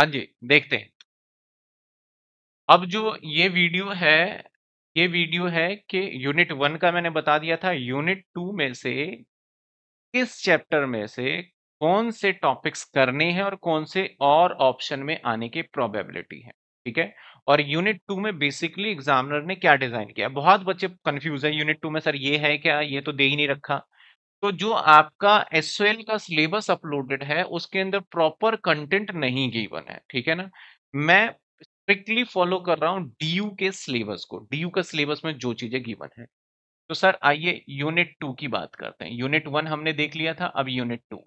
हाँ जी, देखते हैं। अब जो ये वीडियो है ये वीडियो है कि यूनिट वन का मैंने बता दिया था, यूनिट टू में से किस चैप्टर में से कौन से टॉपिक्स करने हैं और कौन से और ऑप्शन में आने की प्रोबेबिलिटी है, ठीक है? और यूनिट टू में बेसिकली एग्जामिनर ने क्या डिज़ाइन किया बहुत बच्चे कंफ्यूज है यूनिट टू में सर ये है क्या? ये तो दे ही नहीं रखा। तो जो आपका एस का सिलेबस अपलोडेड है उसके अंदर प्रॉपर कंटेंट नहीं गिवन है ठीक है ना मैं स्ट्रिक्टली फॉलो कर रहा हूँ डी के सिलेबस को यू का सिलेबस में जो चीजें गिवन है तो सर आइए यूनिट टू की बात करते हैं यूनिट वन हमने देख लिया था अब unit two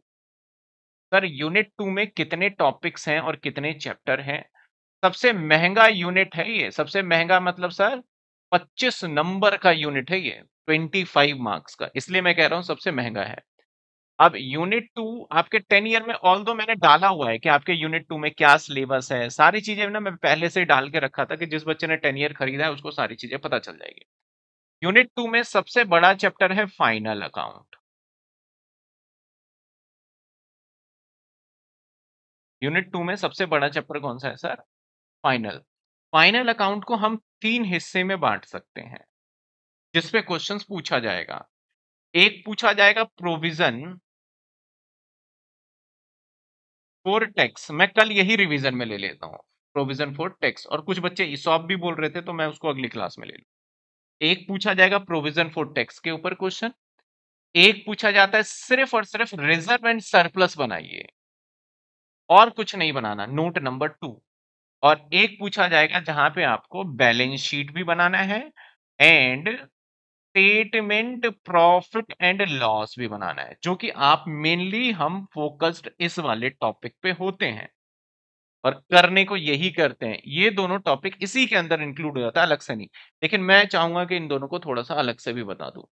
sir unit two में कितने टॉपिक्स हैं और कितने चैप्टर हैं सबसे महंगा यूनिट है ये सबसे महंगा मतलब सर 25 नंबर का यूनिट है ये 25 मार्क्स का इसलिए मैं कह रहा हूं सबसे महंगा है अब यूनिट टू आपके टेन ईयर में ऑल दो मैंने डाला हुआ है कि आपके यूनिट टू में क्या सिलेबस है सारी चीजें ना मैं पहले से डाल के रखा था कि जिस बच्चे ने टेन ईयर खरीदा है उसको सारी चीजें पता चल जाएगी यूनिट टू में सबसे बड़ा चैप्टर है फाइनल अकाउंट यूनिट टू में सबसे बड़ा चैप्टर कौन सा है सर फाइनल फाइनल अकाउंट को हम तीन हिस्से में बांट सकते हैं जिसपे क्वेश्चंस पूछा जाएगा एक पूछा जाएगा प्रोविजन फॉर टैक्स मैं कल यही रिवीजन में ले लेता हूँ प्रोविजन फॉर टैक्स और कुछ बच्चे इसॉप भी बोल रहे थे तो मैं उसको अगली क्लास में ले लू एक पूछा जाएगा प्रोविजन फॉर टैक्स के ऊपर क्वेश्चन एक पूछा जाता है सिर्फ और सिर्फ रिजर्व एंड सरप्लस बनाइए और कुछ नहीं बनाना नोट नंबर टू और एक पूछा जाएगा जहां पे आपको बैलेंस शीट भी बनाना है and statement profit and loss भी बनाना है जो कि आप मेनली हम फोकस्ड इस वाले टॉपिक पे होते हैं और करने को यही करते हैं ये दोनों टॉपिक इसी के अंदर इंक्लूड हो जाता है अलग से नहीं लेकिन मैं चाहूंगा कि इन दोनों को थोड़ा सा अलग से भी बता दू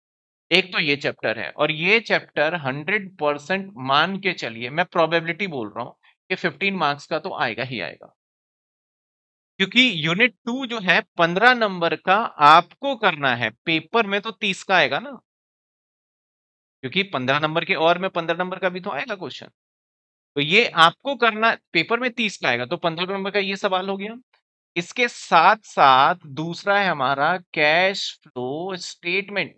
एक तो ये चैप्टर है और ये चैप्टर 100 परसेंट मान के चलिए मैं प्रोबेबिलिटी बोल रहा हूँ कि 15 मार्क्स का तो आएगा ही आएगा क्योंकि यूनिट टू जो है पंद्रह नंबर का आपको करना है पेपर में तो तीस का आएगा ना क्योंकि पंद्रह नंबर के और में पंद्रह नंबर का भी तो आएगा क्वेश्चन तो ये आपको करना पेपर में तीस का आएगा तो पंद्रह नंबर का ये सवाल हो गया इसके साथ साथ दूसरा है हमारा कैश फ्लो स्टेटमेंट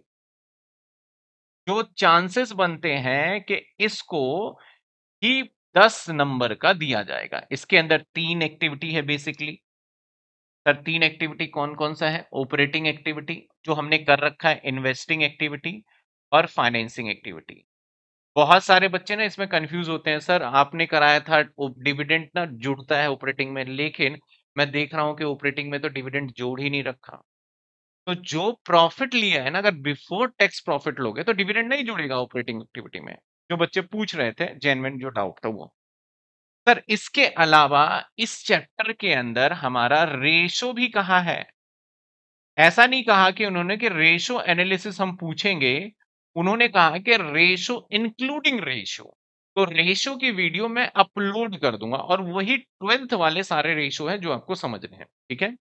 जो चांसेस बनते हैं कि इसको ही दस नंबर का दिया जाएगा इसके अंदर तीन एक्टिविटी है बेसिकली सर तीन एक्टिविटी कौन कौन सा है ऑपरेटिंग एक्टिविटी जो हमने कर रखा है इन्वेस्टिंग एक्टिविटी और फाइनेंसिंग एक्टिविटी बहुत सारे बच्चे ना इसमें कंफ्यूज होते हैं सर आपने कराया था डिविडेंड ना जुड़ता है ऑपरेटिंग में लेकिन मैं देख रहा हूँ कि ऑपरेटिंग में तो डिविडेंड जोड़ ही नहीं रखा तो जो प्रॉफिट लिया है ना अगर बिफोर टैक्स प्रॉफिट लोगे तो डिविडेंड नहीं जुड़ेगा ऑपरेटिंग एक्टिविटी में जो बच्चे पूछ रहे थे जेनविन जो डाउट था वो सर इसके अलावा इस चैप्टर के अंदर हमारा रेशो भी कहा है ऐसा नहीं कहा कि उन्होंने कि रेशो एनालिसिस हम पूछेंगे उन्होंने कहा कि रेशो इंक्लूडिंग रेशो तो रेशो की वीडियो मैं अपलोड कर दूंगा और वही ट्वेल्थ वाले सारे रेशो हैं जो आपको समझने हैं ठीक है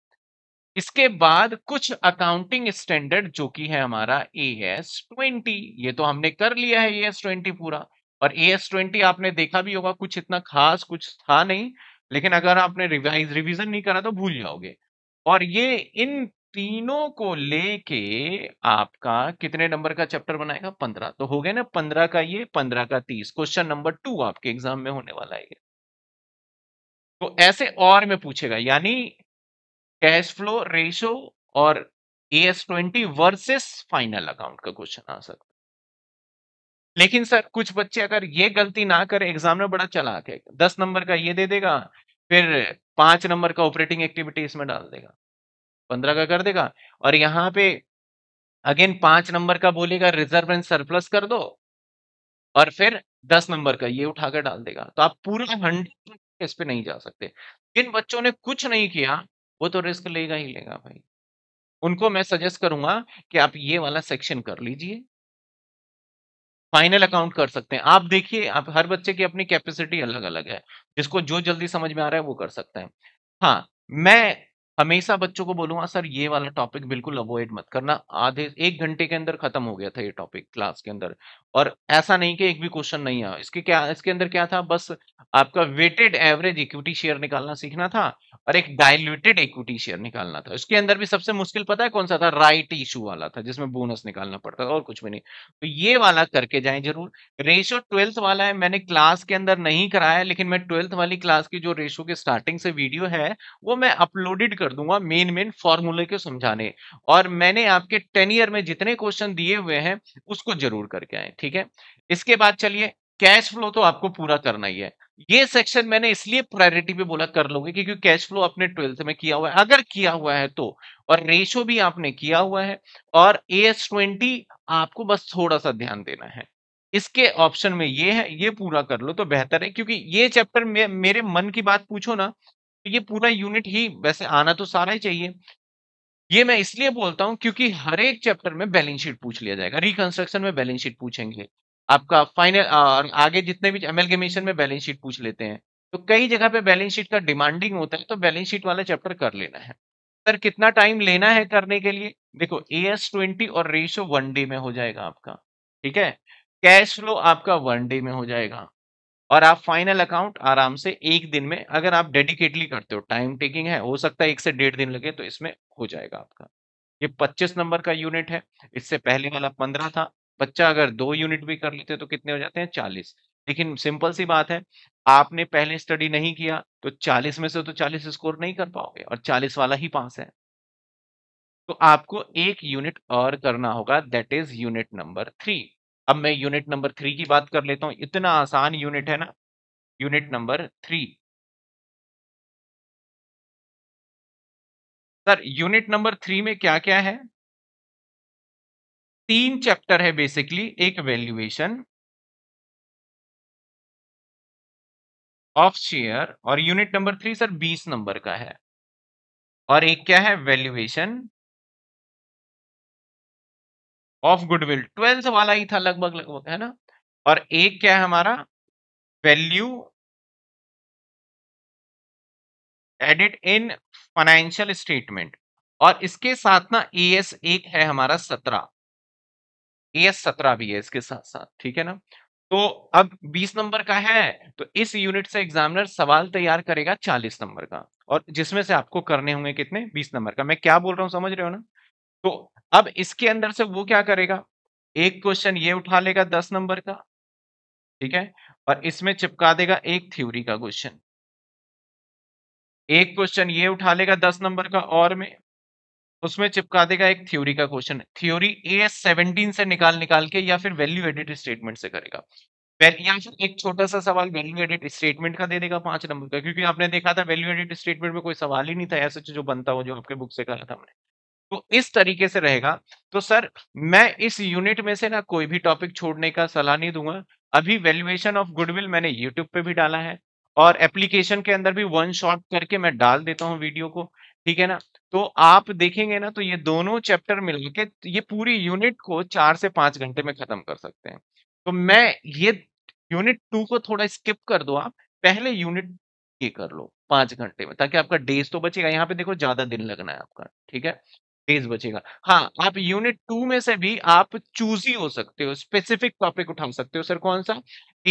इसके बाद कुछ अकाउंटिंग स्टैंडर्ड जो कि है हमारा ए एस ट्वेंटी ये तो हमने कर लिया है ए एस ट्वेंटी पूरा और ए एस ट्वेंटी आपने देखा भी होगा कुछ इतना खास कुछ था नहीं लेकिन अगर आपने रिवाइज रिविजन नहीं करा तो भूल जाओगे और ये इन तीनों को लेके आपका कितने नंबर का चैप्टर बनाएगा पंद्रह तो हो गया ना पंद्रह का ये पंद्रह का तीस क्वेश्चन नंबर टू आपके एग्जाम में होने वाला है तो ऐसे और में पूछेगा यानी कैश फ्लो रेशो और A S twenty versus final account का क्वेश्चन आ सकता है लेकिन सर कुछ बच्चे अगर ये गलती ना करें एग्जामिनर बड़ा चलाक है दस नंबर का ये दे देगा फिर पांच नंबर का ऑपरेटिंग एक्टिविटी इसमें डाल देगा पंद्रह का कर देगा और यहाँ पे अगेन पांच नंबर का बोलेगा रिजर्व एंड सरप्लस कर दो और फिर दस नंबर का ये उठाकर डाल देगा तो आप पूरा हंड्रेड हाँ। इस पर नहीं जा सकते जिन बच्चों ने कुछ नहीं किया वो तो रिस्क लेगा ही लेगा भाई उनको मैं सजेस्ट करूंगा कि आप ये वाला सेक्शन कर लीजिए फाइनल अकाउंट कर सकते हैं आप देखिए आप हर बच्चे की अपनी कैपेसिटी अलग अलग है जिसको जो जल्दी समझ में आ रहा है वो कर सकते हैं हाँ मैं हमेशा बच्चों को बोलूंगा सर ये वाला टॉपिक बिल्कुल अवॉइड मत करना आधे एक घंटे के अंदर खत्म हो गया था ये टॉपिक क्लास के अंदर और ऐसा नहीं कि एक भी क्वेश्चन नहीं आया इसके क्या इसके अंदर क्या था बस आपका वेटेड एवरेज इक्विटी शेयर निकालना सीखना था और एक डायल्यूटेड इक्विटी शेयर निकालना था इसके अंदर भी सबसे मुश्किल पता है कौन सा था राइट इशू वाला था जिसमें बोनस निकालना पड़ता था और कुछ भी नहीं तो ये वाला करके जाए जरूर रेशो ट्वेल्थ वाला है मैंने क्लास के अंदर नहीं कराया लेकिन मैं ट्वेल्थ वाली क्लास की जो रेशो के स्टार्टिंग से वीडियो है वो मैं अपलोडेड कर दूंगा मेन मेन फॉर्मूले के समझाने और मैंने आपके टेन ईयर में जितने क्वेश्चन दिए हुए हैं उसको जरूर करके आए ठीक है इसके बाद चलिए कैश फ्लो तो आपको पूरा करना ही है ये सेक्शन मैंने इसलिए प्रायोरिटी पे बोला कर लोगे क्योंकि कैश फ्लो आपने ट्वेल्थ में किया हुआ है अगर किया हुआ है तो और रेशो भी आपने किया हुआ है और ए एस ट्वेंटी आपको बस थोड़ा सा ध्यान देना है इसके ऑप्शन में ये है ये पूरा कर लो तो बेहतर है क्योंकि ये चैप्टर में मेरे मन की बात पूछो ना तो ये पूरा यूनिट ही वैसे आना तो सारा ही चाहिए ये मैं इसलिए बोलता हूं क्योंकि हर एक चैप्टर में बैलेंस शीट पूछ लिया जाएगा रिकंस्ट्रक्शन में बैलेंस शीट पूछेंगे आपका फाइनल आगे जितने भी एमएलगेमेशन में बैलेंस शीट पूछ लेते हैं तो कई जगह पे बैलेंस शीट का डिमांडिंग होता है तो बैलेंस शीट वाला चैप्टर कर लेना है सर कितना टाइम लेना है करने के लिए देखो ए एस ट्वेंटी और रेशो वन डे में हो जाएगा आपका ठीक है कैश फ्लो आपका वन डे में हो जाएगा और आप फाइनल अकाउंट आराम से एक दिन में अगर आप डेडिकेटली करते हो टाइम टेकिंग है हो सकता है एक से डेढ़ दिन लगे तो इसमें हो जाएगा आपका ये 25 नंबर का यूनिट है इससे पहले वाला 15 था बच्चा अगर दो यूनिट भी कर लेते तो कितने हो जाते हैं 40 लेकिन सिंपल सी बात है आपने पहले स्टडी नहीं किया तो 40 में से तो 40 स्कोर नहीं कर पाओगे और 40 वाला ही पास है तो आपको एक यूनिट और करना होगा that is unit number three अब मैं यूनिट नंबर थ्री की बात कर लेता हूं इतना आसान यूनिट है ना unit number three sir unit number three में क्या क्या है तीन चैप्टर है बेसिकली एक वैल्यूएशन ऑफ शेयर और यूनिट नंबर थ्री सर बीस नंबर का है और एक क्या है वैल्यूएशन ऑफ गुडविल ट्वेल्थ वाला ही था लगभग लगभग है ना और एक क्या है हमारा value added in financial statement और इसके साथ ना ए e एस एक है हमारा सत्रह ए e एस सत्रह भी है इसके साथ साथ ठीक है ना तो अब 20 नंबर का है तो इस यूनिट से एग्जामिनर सवाल तैयार करेगा 40 नंबर का और जिसमें से आपको करने होंगे कितने 20 नंबर का मैं क्या बोल रहा हूँ समझ रहे हो ना तो अब इसके अंदर से वो क्या करेगा एक क्वेश्चन ये उठा लेगा दस नंबर का ठीक है और इसमें चिपका देगा एक थ्योरी का क्वेश्चन एक क्वेश्चन ये उठा लेगा दस नंबर का और में उसमें चिपका देगा एक थ्योरी का क्वेश्चन थ्योरी ए सेवनटीन से निकाल निकाल के या फिर वैल्यू एडिट स्टेटमेंट से करेगा या फिर एक छोटा सा सवाल वैल्यू एडिट स्टेटमेंट का दे देगा पांच नंबर का क्योंकि आपने देखा था वैल्यू एडिट स्टेटमेंट में कोई सवाल ही नहीं था ऐसा जो बनता हो जो आपके बुक से कहा था हमने तो इस तरीके से रहेगा तो सर मैं इस यूनिट में से ना कोई भी टॉपिक छोड़ने का सलाह नहीं दूंगा अभी वैल्यूएशन ऑफ गुडविल मैंने यूट्यूब पे भी डाला है और एप्लीकेशन के अंदर भी वन शॉट करके मैं डाल देता हूँ वीडियो को ठीक है ना तो आप देखेंगे ना तो ये दोनों चैप्टर मिल के ये पूरी यूनिट को चार से पांच घंटे में खत्म कर सकते हैं तो मैं ये यूनिट टू को थोड़ा स्किप कर दो आप पहले यूनिट ये कर लो पांच घंटे में ताकि आपका डेज तो बचेगा यहाँ पे देखो ज्यादा दिन लगना है आपका ठीक है डेज बचेगा हाँ आप यूनिट टू में से भी आप चूजी हो सकते हो स्पेसिफिक टॉपिक उठा सकते हो सर कौन सा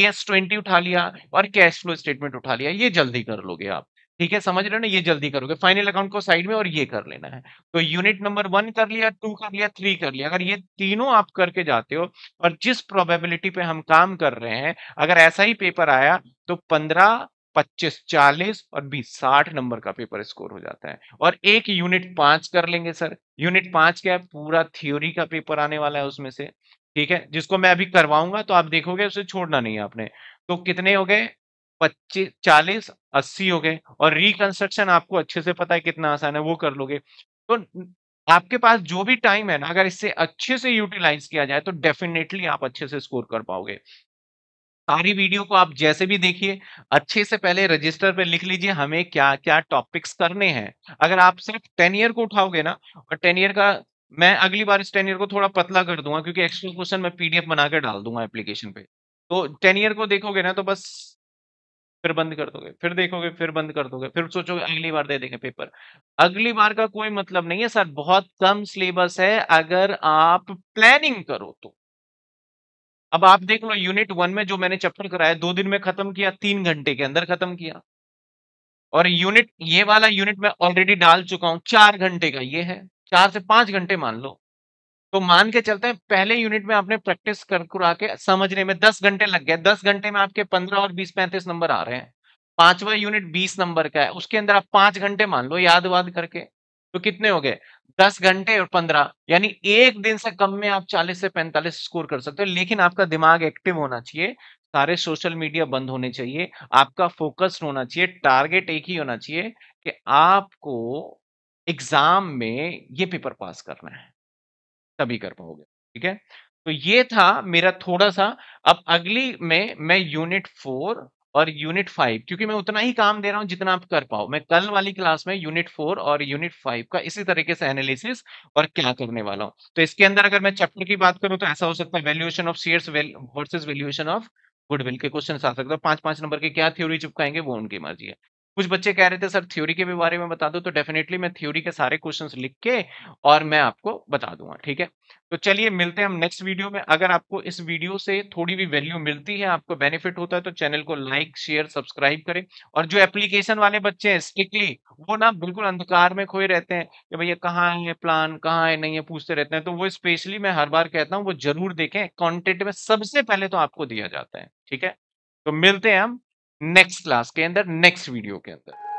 एस ट्वेंटी उठा लिया और कैश फ्लो स्टेटमेंट उठा लिया ये जल्दी कर लोगे आप ठीक है समझ रहे हो ना ये जल्दी करोगे फाइनल अकाउंट को साइड में और ये कर लेना है तो यूनिट नंबर वन कर लिया टू कर लिया थ्री कर लिया अगर ये तीनों आप करके जाते हो और जिस प्रोबेबिलिटी पे हम काम कर रहे हैं अगर ऐसा ही पेपर आया तो पंद्रह पच्चीस चालीस और बीस साठ नंबर का पेपर स्कोर हो जाता है और एक यूनिट हम्म। पांच कर लेंगे सर यूनिट पांच क्या है पूरा थ्योरी का पेपर आने वाला है उसमें से ठीक है जिसको मैं अभी करवाऊंगा तो आप देखोगे उसे छोड़ना नहीं है आपने तो कितने हो गए पच्चीस चालीस अस्सी हो गए और रिकंस्ट्रक्शन आपको अच्छे से पता है कितना आसान है वो कर लोगे तो आपके पास जो भी टाइम है ना अगर इससे अच्छे से यूटिलाइज किया जाए तो डेफिनेटली आप अच्छे से स्कोर कर पाओगे सारी वीडियो को आप जैसे भी देखिए अच्छे से पहले रजिस्टर पे लिख लीजिए हमें क्या क्या टॉपिक्स करने हैं अगर आप सिर्फ टेन ईयर को उठाओगे ना और टेन ईयर का मैं अगली बार इस टेन ईयर को थोड़ा पतला कर दूंगा क्योंकि एक्स्ट्रा क्वेश्चन मैं पीडीएफ बनाकर डाल दूंगा एप्लीकेशन पे तो टेन ईयर को देखोगे ना तो बस फिर बंद कर दोगे फिर देखोगे फिर बंद कर दोगे फिर सोचोगे अगली बार दे देंगे पेपर अगली बार का कोई मतलब नहीं है सर बहुत कम सिलेबस है अगर आप प्लानिंग करो तो अब आप देख लो यूनिट वन में जो मैंने चैप्टर कराया दो दिन में खत्म किया तीन घंटे के अंदर खत्म किया और यूनिट ये वाला यूनिट मैं ऑलरेडी डाल चुका हूं चार घंटे का ये है चार से पांच घंटे मान लो तो मान के चलते हैं पहले यूनिट में आपने प्रैक्टिस कर करा के समझने में दस घंटे लग गए दस घंटे में आपके पंद्रह और बीस पैंतीस नंबर आ रहे हैं पांचवा यूनिट बीस नंबर का है उसके अंदर आप पांच घंटे मान लो याद वाद करके तो कितने हो गए दस घंटे और पंद्रह यानी एक दिन से कम में आप चालीस से पैंतालीस स्कोर कर सकते हो लेकिन आपका दिमाग एक्टिव होना चाहिए सारे सोशल मीडिया बंद होने चाहिए आपका फोकस होना चाहिए टारगेट एक ही होना चाहिए कि आपको एग्जाम में ये पेपर पास करना है तभी कर पाओगे ठीक है तो ये था मेरा थोड़ा सा अब अगली में मैं यूनिट फोर और यूनिट फाइव क्योंकि मैं उतना ही काम दे रहा हूँ जितना आप कर पाओ मैं कल वाली क्लास में यूनिट फोर और यूनिट फाइव का इसी तरीके से एनालिसिस और क्या करने वाला हूँ तो इसके अंदर अगर मैं चैप्टर की बात करूँ तो ऐसा हो सकता है valuation of shares versus valuation of goodwill के क्वेश्चन आ सकते हैं पांच पांच नंबर के क्या थ्योरी चुपकाएंगे वो उनकी मर्जी है कुछ बच्चे कह रहे थे सर थ्योरी के भी बारे में बता दो तो डेफिनेटली मैं थ्योरी के सारे क्वेश्चन लिख के और मैं आपको बता दूंगा ठीक है तो चलिए मिलते हैं हम नेक्स्ट वीडियो में अगर आपको इस वीडियो से थोड़ी भी वैल्यू मिलती है आपको बेनिफिट होता है तो चैनल को लाइक शेयर सब्सक्राइब करें और जो एप्लीकेशन वाले बच्चे हैं स्ट्रिक्टली वो ना बिल्कुल अंधकार में खोए रहते हैं कि भैया कहाँ है प्लान कहाँ है नहीं है पूछते रहते हैं तो वो स्पेशली मैं हर बार कहता हूँ वो जरूर देखें कॉन्टेंट में सबसे पहले तो आपको दिया जाता है ठीक है तो मिलते हैं हम नेक्स्ट क्लास के अंदर नेक्स्ट वीडियो के अंदर